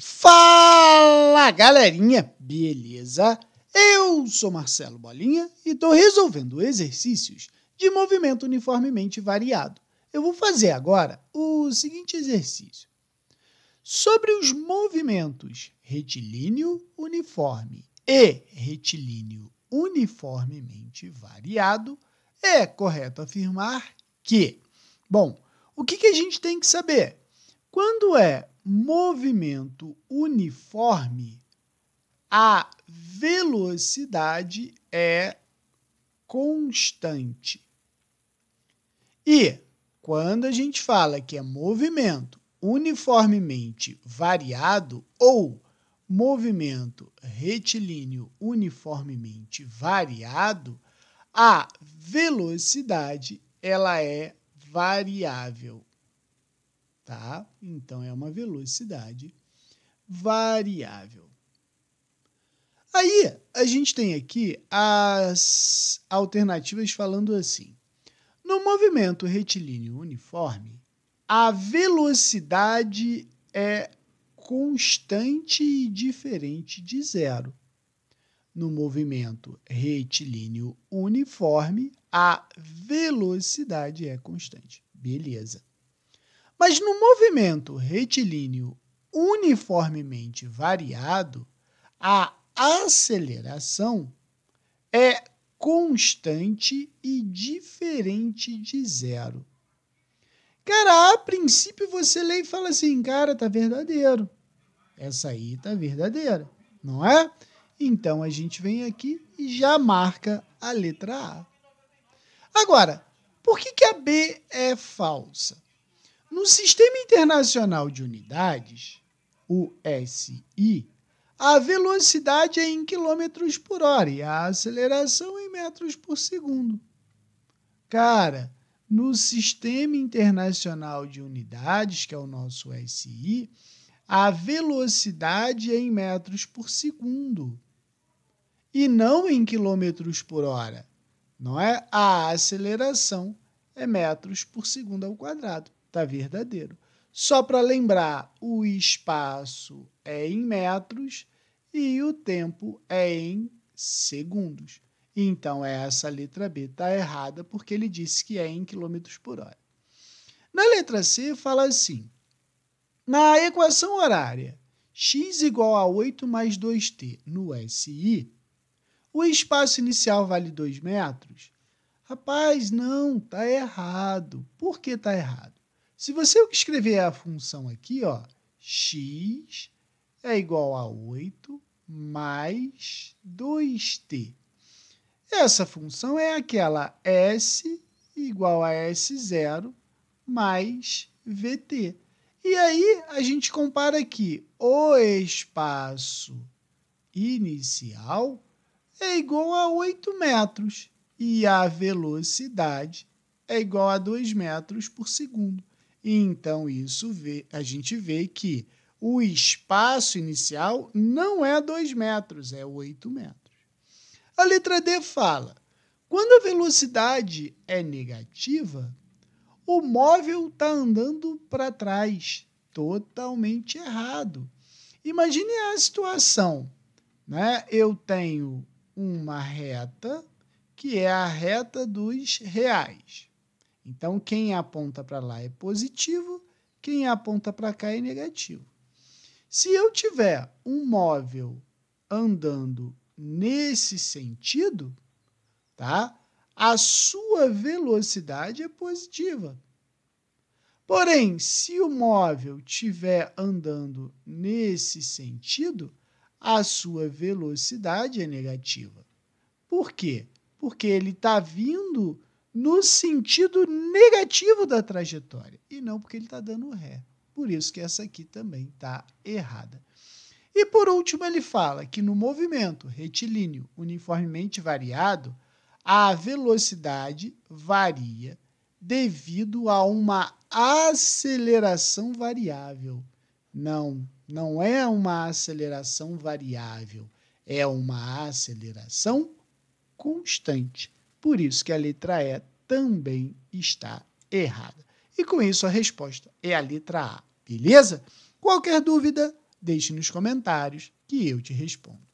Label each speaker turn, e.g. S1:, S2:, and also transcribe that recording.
S1: Fala galerinha, beleza? Eu sou Marcelo Bolinha e estou resolvendo exercícios de movimento uniformemente variado. Eu vou fazer agora o seguinte exercício. Sobre os movimentos retilíneo uniforme e retilíneo uniformemente variado, é correto afirmar que. Bom, o que, que a gente tem que saber? Quando é movimento uniforme, a velocidade é constante. E quando a gente fala que é movimento uniformemente variado ou movimento retilíneo uniformemente variado, a velocidade ela é variável tá? Então é uma velocidade variável. Aí a gente tem aqui as alternativas falando assim: no movimento retilíneo uniforme, a velocidade é constante e diferente de zero. No movimento retilíneo uniforme, a velocidade é constante. Beleza. Mas no movimento retilíneo uniformemente variado, a aceleração é constante e diferente de zero. Cara, a princípio você lê e fala assim, cara, tá verdadeiro. Essa aí tá verdadeira, não é? Então a gente vem aqui e já marca a letra A. Agora, por que, que a B é falsa? No Sistema Internacional de Unidades, o SI, a velocidade é em quilômetros por hora e a aceleração é em metros por segundo. Cara, no Sistema Internacional de Unidades, que é o nosso SI, a velocidade é em metros por segundo e não em quilômetros por hora. Não é? A aceleração é metros por segundo ao quadrado está verdadeiro. Só para lembrar, o espaço é em metros e o tempo é em segundos. Então, é essa letra B está errada porque ele disse que é em quilômetros por hora. Na letra C, fala assim: na equação horária x igual a 8 mais 2t no SI, o espaço inicial vale 2 metros? Rapaz, não, tá errado. Por que tá errado? Se você escrever a função aqui, ó, x é igual a 8 mais 2t. Essa função é aquela s igual a s0 mais vt. E aí a gente compara aqui o espaço inicial é igual a 8 metros e a velocidade é igual a 2 metros por segundo. E então isso vê, a gente vê que o espaço inicial não é 2 metros, é 8 metros. A letra D fala: quando a velocidade é negativa, o móvel está andando para trás, totalmente errado. Imagine a situação, né? Eu tenho uma reta que é a reta dos reais. Então, quem aponta para lá é positivo, quem aponta para cá é negativo. Se eu tiver um móvel andando nesse sentido, tá? A sua velocidade é positiva. Porém, se o móvel tiver andando nesse sentido, a sua velocidade é negativa. Por quê? Porque ele está vindo no sentido negativo da trajetória e não porque ele está dando ré. Por isso que essa aqui também está errada. E por último, ele fala que no movimento retilíneo uniformemente variado, a velocidade varia devido a uma aceleração variável. Não, não é uma aceleração variável, é uma aceleração constante. Por isso que a letra E também está errada. E com isso a resposta é a letra A, beleza? Qualquer dúvida, deixe nos comentários que eu te respondo.